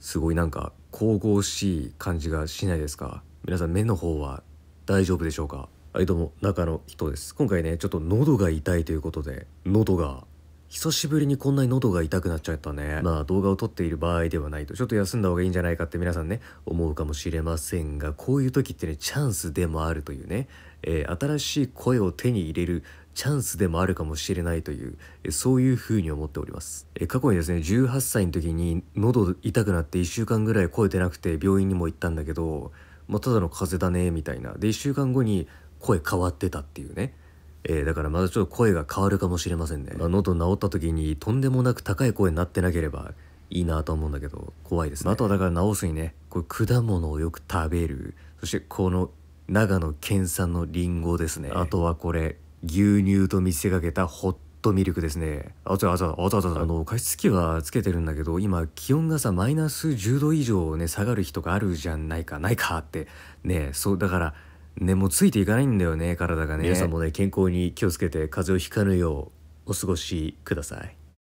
すごいなんか神々しい感じがしないですか皆さん目の方は大丈夫でしょうかはいどうも中の人です今回ねちょっと喉が痛いということで喉が久しぶりにこんなに喉が痛くなっちゃったねまあ動画を撮っている場合ではないとちょっと休んだ方がいいんじゃないかって皆さんね思うかもしれませんがこういう時ってねチャンスでもあるというね、えー、新しい声を手に入れるチャンスでもあるかもしれないというそういうふうに思っております過去にですね18歳の時に喉痛くなって1週間ぐらい声出なくて病院にも行ったんだけど、まあ、ただの風邪だねみたいなで1週間後に声変わってたっていうねえー、だからまだちょっと声が変わるかもしれませんね、まあ、喉治った時にとんでもなく高い声になってなければいいなと思うんだけど怖いですね、まあ、あとはだから治すにねこれ果物をよく食べるそしてこの長野県産のりんごですねあとはこれ牛乳と見せかけたホットミルクですねああああの加湿器はつけてるんだけど今気温がさマイナス10度以上ね下がる日とかあるじゃないかないかってねそうだからねもうついていかないんだよね体がね皆さんもね健康に気をつけて風邪をひかぬようお過ごしください